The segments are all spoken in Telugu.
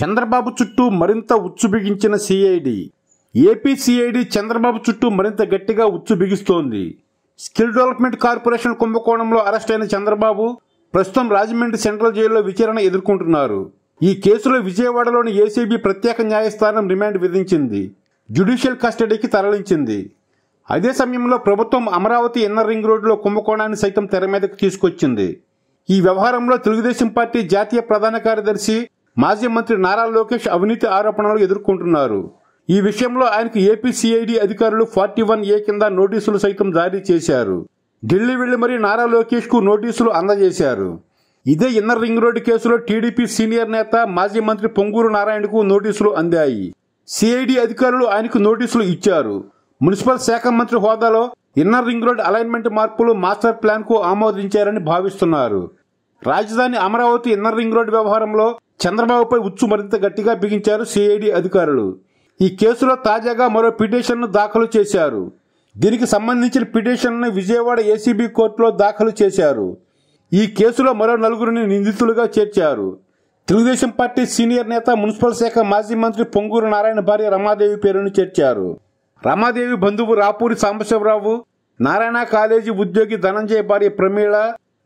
చంద్రబాబు చుట్టూ మరింత ఉచ్చు బిగించిన సిఐడి ఏపీ సిఐడి చంద్రబాబు చుట్టూ మరింత గట్టిగా ఉచ్చు బిగిస్తోంది స్కిల్ డెవలప్మెంట్ కార్పొరేషన్ కుంభకోణంలో అరెస్ట్ అయిన చంద్రబాబు ప్రస్తుతం రాజమండ్రి సెంట్రల్ జైల్లో విచారణ ఎదుర్కొంటున్నారు ఈ కేసులో విజయవాడలోని ఏసీబీ ప్రత్యేక న్యాయస్థానం రిమాండ్ విధించింది జ్యుడిషియల్ కస్టడీకి తరలించింది అదే సమయంలో ప్రభుత్వం అమరావతి ఇన్నర్ రింగ్ రోడ్డులో కుంభకోణాన్ని సైతం తెర మీదకు తీసుకొచ్చింది ఈ వ్యవహారంలో తెలుగుదేశం పార్టీ జాతీయ ప్రధాన కార్యదర్శి మాజీ మంత్రి నారా లోకేష్ అవినీతి ఆరోపణలు ఎదుర్కొంటున్నారు ఈ విషయంలో ఆయనకు ఏపీ సిఐడి అధికారులు ఫార్టీ వన్ ఏ కింద నోటీసులు సైతం జారీ చేశారు ఢిల్లీ వెళ్లి మరీ నారా లోకేష్ కు నోటీసులు అందజేశారు ఇదే ఇన్నర్ రింగ్ రోడ్డు కేసులో టీడీపీ సీనియర్ నేత మాజీ మంత్రి పొంగూరు నారాయణకు నోటీసులు అందాయి సిఐడి అధికారులు ఆయనకు నోటీసులు ఇచ్చారు మున్సిపల్ శాఖ మంత్రి హోదాలో ఇన్నర్ రింగ్ రోడ్ అలైన్మెంట్ మార్పులు మాస్టర్ ప్లాన్ కు ఆమోదించారని భావిస్తున్నారు రాజధాని అమరావతి ఇన్నర్ రింగ్ రోడ్ వ్యవహారంలో చంద్రబాబుపై ఉచ్చు మరింత గట్టిగా బిగించారు సిఐడి అధికారులు ఈ కేసులో తాజాగా మరో పిటిషన్ను దాఖలు చేశారు దీనికి సంబంధించిన పిటిషన్ను విజయవాడ ఏసీబీ కోర్టులో దాఖలు చేశారు ఈ కేసులో మరో నలుగురిని నిందితులుగా చేర్చారు తెలుగుదేశం పార్టీ సీనియర్ నేత మున్సిపల్ శాఖ మాజీ మంత్రి పొంగూరు నారాయణ భార్య రమాదేవి పేరును చేర్చారు రమాదేవి బంధువు రాపూరి సాంబశివరావు నారాయణ కాలేజీ ఉద్యోగి ధనంజయ భార్య ప్రమీళ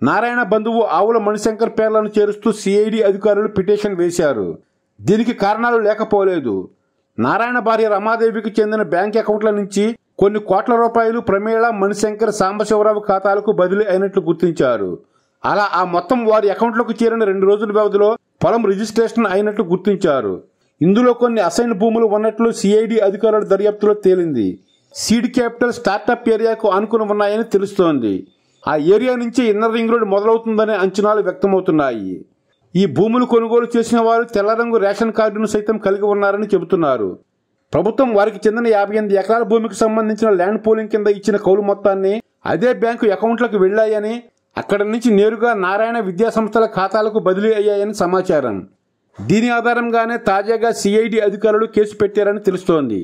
నారాయణ బంధువు ఆవుల మణిశంకర్ పేర్లను చేరుస్తూ సిఐడి అధికారులు పిటిషన్ వేశారు దీనికి కారణాలు లేకపోలేదు నారాయణ భార్య రమాదేవికి చెందిన బ్యాంక్ అకౌంట్ల నుంచి కొన్ని కోట్ల రూపాయలు ప్రమేళ మణిశంకర్ సాంబశివరావు ఖాతాలకు బదిలీ అయినట్లు గుర్తించారు అలా ఆ మొత్తం వారి అకౌంట్లకు చేరిన రెండు రోజుల వ్యవధిలో పొలం రిజిస్ట్రేషన్ అయినట్లు గుర్తించారు ఇందులో కొన్ని అసైన్ భూములు ఉన్నట్లు సిఐడి అధికారుల దర్యాప్తులో తేలింది సీడ్ క్యాపిటల్ స్టార్టప్ ఏరియాకు అనుకుని ఉన్నాయని తెలుస్తోంది ఆ ఏరియా నుంచి ఇన్నర్ రింగ్ రోడ్ మొదలవుతుందనే అంచనాలు వ్యక్తమవుతున్నాయి ఈ భూములు కొనుగోలు చేసిన వారు తెల్ల రంగు రేషన్ కార్డును సైతం కలిగి ఉన్నారని చెబుతున్నారు ప్రభుత్వం వారికి చెందిన యాభై ఎనిమిది ఎకరాల భూమికి సంబంధించిన ల్యాండ్ పోలింగ్ కింద ఇచ్చిన కౌలు మొత్తాన్ని అదే బ్యాంకు అకౌంట్లకు వెళ్లాయని అక్కడి నుంచి నేరుగా నారాయణ విద్యా సంస్థల ఖాతాలకు బదిలీ అయ్యాయని సమాచారం దీని ఆధారంగానే తాజాగా సిఐడి అధికారులు కేసు పెట్టారని తెలుస్తోంది